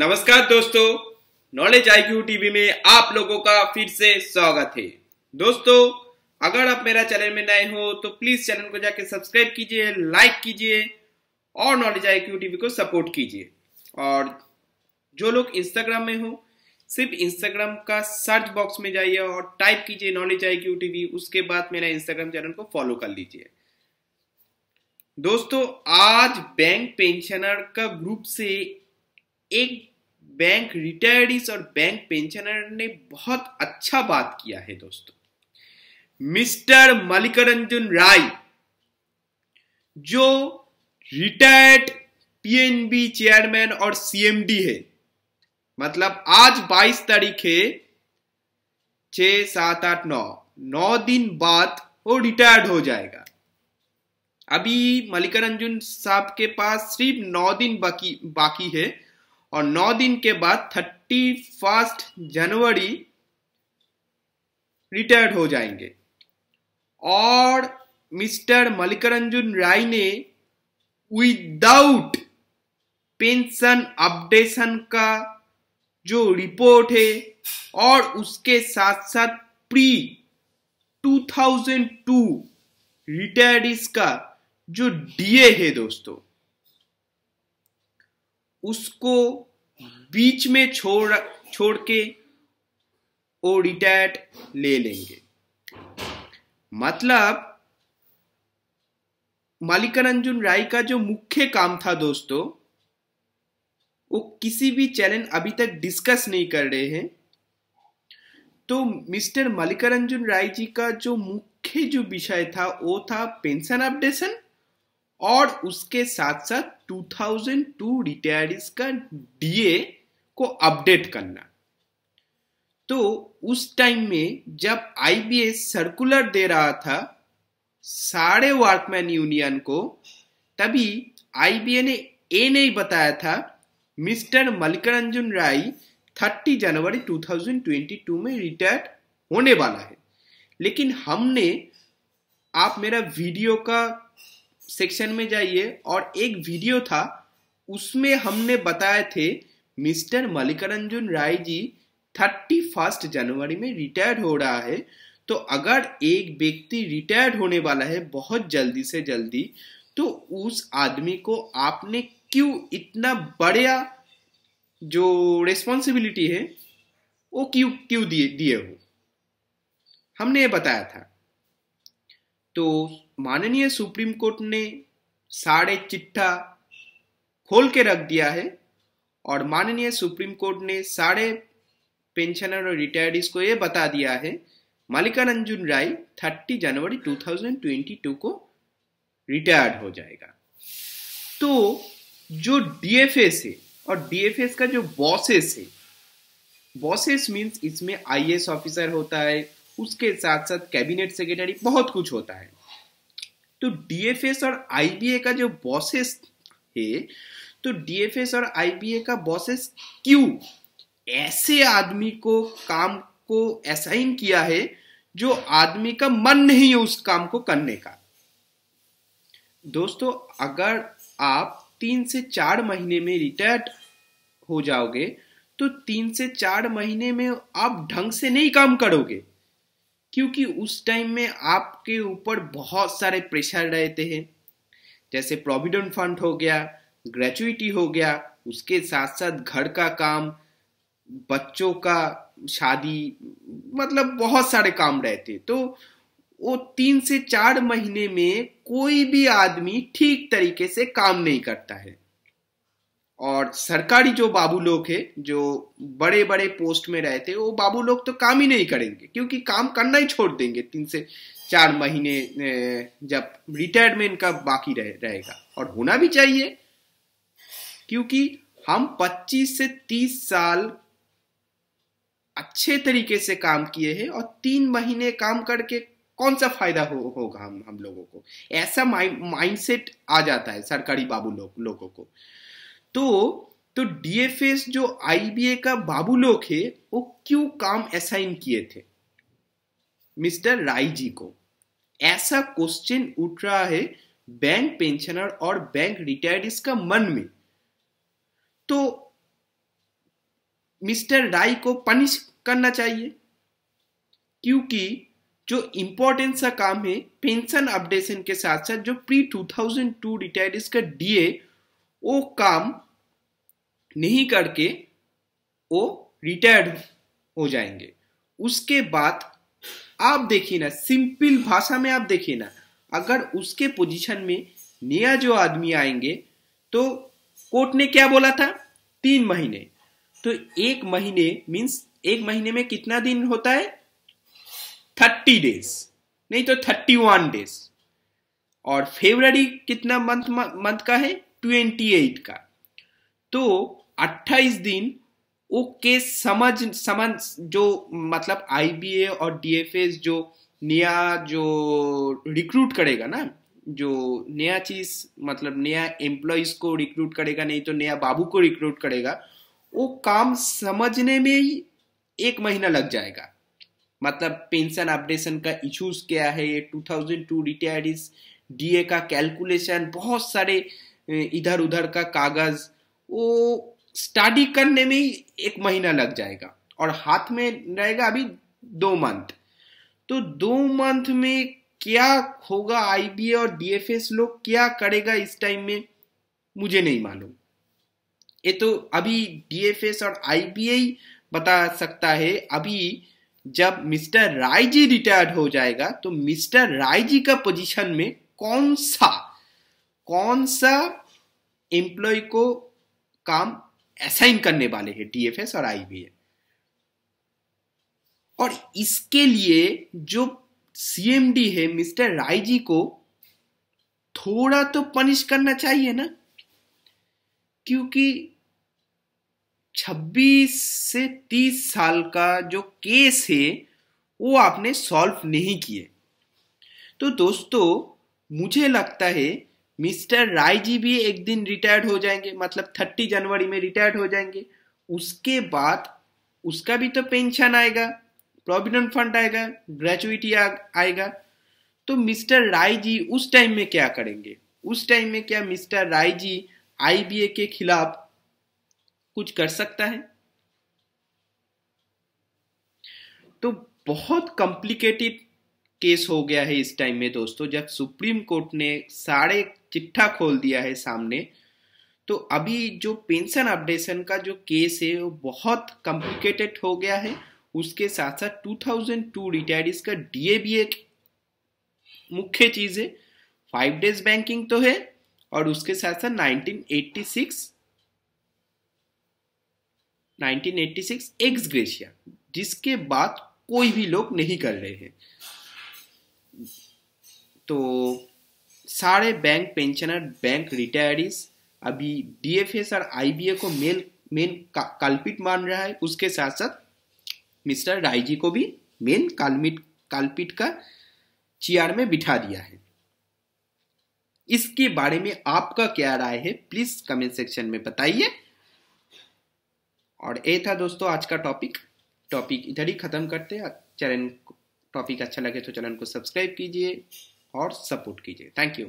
नमस्कार दोस्तों knowledge Q TV में आप लोगों का फिर से स्वागत है दोस्तों अगर आप मेरा चैनल में नए हो तो प्लीज चैनल को जाके सब्सक्राइब कीजिए लाइक कीजिए और नॉलेज क्यू टीवी को सपोर्ट कीजिए और जो लोग इंस्टाग्राम में हो सिर्फ इंस्टाग्राम का सर्च बॉक्स में जाइए और टाइप कीजिए नॉलेज आईक्यू टीवी उसके बाद मेरा इंस्टाग्राम चैनल को फॉलो कर लीजिए दोस्तों आज बैंक पेंशनर का ग्रुप से एक बैंक रिटायर्डीज और बैंक पेंशनर ने बहुत अच्छा बात किया है दोस्तों मिस्टर मल्लिकार्जुन राय जो रिटायर्ड पीएनबी चेयरमैन और सीएमडी है मतलब आज 22 तारीख है छ सात आठ नौ नौ दिन बाद वो रिटायर्ड हो जाएगा अभी मल्लिकार्जुन साहब के पास सिर्फ नौ दिन बाकी बाकी है और नौ दिन के बाद थर्टी फर्स्ट जनवरी रिटायर्ड हो जाएंगे और मिस्टर मल्लिकार्जुन राय ने विदाउट पेंशन अपडेशन का जो रिपोर्ट है और उसके साथ साथ प्री 2002 रिटायर्डिस का जो डीए है दोस्तों उसको बीच में छोड़ छोड़ के ओडिटैट ले लेंगे मतलब मल्लिकार्जुन राय का जो मुख्य काम था दोस्तों वो किसी भी चैलेंज अभी तक डिस्कस नहीं कर रहे हैं तो मिस्टर मल्लिकार्जुन राय जी का जो मुख्य जो विषय था वो था पेंशन अपडेशन और उसके साथ साथ 2002 रिटायरिस का डीए को अपडेट करना तो उस टाइम में जब आईबीएस सर्कुलर दे रहा था सारे वर्कमैन यूनियन को तभी आईबीए ने ये नहीं बताया था मिस्टर मल्लिकार्जुन राय 30 जनवरी 2022 में रिटायर्ड होने वाला है लेकिन हमने आप मेरा वीडियो का सेक्शन में जाइए और एक वीडियो था उसमें हमने बताए थे mister Mallikarjun Rai ji thirty first जनवरी में रिटायर्ड हो रहा है तो अगर एक व्यक्ति रिटायर्ड होने वाला है बहुत जल्दी से जल्दी तो उस आदमी को आपने क्यों इतना बढ़िया जो रेस्पॉन्सिबिलिटी है वो क्यों क्यों दिए दिए हो हमने ये बताया था तो माननीय सुप्रीम कोर्ट ने साढ़े चिट्ठा खोल के रख दिया है और माननीय सुप्रीम कोर्ट ने सारे पेंशनर और रिटायर्ड को ये बता दिया है मालिका राय 30 जनवरी 2022 को रिटायर्ड हो जाएगा तो जो डीएफएस है और डीएफएस का जो बॉसेस है बॉसेस मींस इसमें आईएएस ऑफिसर होता है उसके साथ साथ कैबिनेट सेक्रेटरी बहुत कुछ होता है तो डीएफएस और आईबीए का जो बॉसेस है तो डीएफएस और आईबीए का बॉसेस क्यों ऐसे आदमी को काम को असाइन किया है जो आदमी का मन नहीं है उस काम को करने का दोस्तों अगर आप तीन से चार महीने में रिटायर्ड हो जाओगे तो तीन से चार महीने में आप ढंग से नहीं काम करोगे क्योंकि उस टाइम में आपके ऊपर बहुत सारे प्रेशर रहते हैं जैसे प्रोविडेंट फंड हो गया ग्रेचुइटी हो गया उसके साथ साथ घर का काम बच्चों का शादी मतलब बहुत सारे काम रहते तो वो तीन से चार महीने में कोई भी आदमी ठीक तरीके से काम नहीं करता है और सरकारी जो बाबू लोग है जो बड़े बड़े पोस्ट में रहे थे वो बाबू लोग तो काम ही नहीं करेंगे क्योंकि काम करना ही छोड़ देंगे तीन से चार महीने जब रिटायरमेंट का बाकी रहे, रहेगा और होना भी चाहिए क्योंकि हम 25 से 30 साल अच्छे तरीके से काम किए हैं और तीन महीने काम करके कौन सा फायदा हो, होगा हम हम लोगों को ऐसा माइंडसेट आ जाता है सरकारी बाबू लो, लोगों को तो तो डीएफएस जो आईबीए का बाबू लोग है वो क्यों काम असाइन किए थे मिस्टर राय जी को ऐसा क्वेश्चन उठ रहा है बैंक पेंशनर और बैंक रिटायर्डिस का मन में तो मिस्टर राय को पनिश करना चाहिए क्योंकि जो इंपॉर्टेंट सा काम है पेंशन अपडेशन के साथ साथ जो प्री 2002 टू का डीए वो काम नहीं करके वो रिटायर्ड हो जाएंगे उसके बाद आप देखिए ना सिंपल भाषा में आप देखिए ना अगर उसके पोजीशन में नया जो आदमी आएंगे तो कोर्ट ने क्या बोला था तीन महीने तो एक महीने मींस एक महीने में कितना दिन होता है थर्टी डेज नहीं तो थर्टी वन डेज और फेबर कितना मंथ मंथ का है 28 का तो 28 दिन वो केस समझ समझ जो मतलब आईबीए और डीएफएस जो नया जो रिक्रूट करेगा ना जो नया चीज मतलब नया एम्प्लॉयज को रिक्रूट करेगा नहीं तो नया बाबू को रिक्रूट करेगा वो काम समझने में ही एक महीना लग जाएगा मतलब पेंशन अपडेशन का इश्यूज क्या है 2002 रिटायर्ड डी डीए का कैलकुलेशन बहुत सारे इधर उधर का कागज वो स्टडी करने में ही एक महीना लग जाएगा और हाथ में रहेगा अभी दो मंथ तो दो मंथ में क्या होगा आईबीए और डीएफएस लोग क्या करेगा इस टाइम में मुझे नहीं मालूम ये तो अभी डीएफएस और आईबीए बता सकता है अभी जब मिस्टर राय जी रिटायर्ड हो जाएगा तो मिस्टर राय जी का पोजीशन में कौन सा कौन सा एम्प्लॉय को काम असाइन करने वाले हैं डीएफएस और आईबीए और इसके लिए जो सीएमडी है मिस्टर राय जी को थोड़ा तो पनिश करना चाहिए ना क्योंकि 26 से 30 साल का जो केस है वो आपने सॉल्व नहीं किए तो दोस्तों मुझे लगता है मिस्टर राय जी भी एक दिन रिटायर्ड हो जाएंगे मतलब थर्टी जनवरी में रिटायर्ड हो जाएंगे उसके बाद उसका भी तो पेंशन आएगा प्रोविडेंट फंड आएगा ग्रेचुटी आएगा तो मिस्टर राय जी उस टाइम में क्या करेंगे उस टाइम में क्या मिस्टर राय जी आईबीए के खिलाफ कुछ कर सकता है तो बहुत कॉम्प्लिकेटेड केस हो गया है इस टाइम में दोस्तों जब सुप्रीम कोर्ट ने सारे चिट्ठा खोल दिया है सामने तो अभी जो पेंशन अपडेशन का जो केस है वो बहुत कॉम्प्लिकेटेड हो गया है उसके साथ साथ 2002 रिटायर्ड का डीए भी एक मुख्य चीज है फाइव डेज बैंकिंग तो है और उसके साथ साथ 1986 1986 एक्स ग्रेशिया जिसके बाद कोई भी लोग नहीं कर रहे हैं तो सारे बैंक पेंशनर बैंक रिटायरीज अभी डीएफएस और आईबीए को मेन मेन कल्पित मान रहा है उसके साथ साथ मिस्टर रायजी को भी मेन कालमिट कल्पित का चेयर में बिठा दिया है इसके बारे में आपका क्या राय है प्लीज कमेंट सेक्शन में बताइए और ये था दोस्तों आज का टॉपिक टॉपिक इधर ही खत्म करते हैं चैनल टॉपिक अच्छा लगे तो चैनल को सब्सक्राइब कीजिए और सपोर्ट कीजिए थैंक यू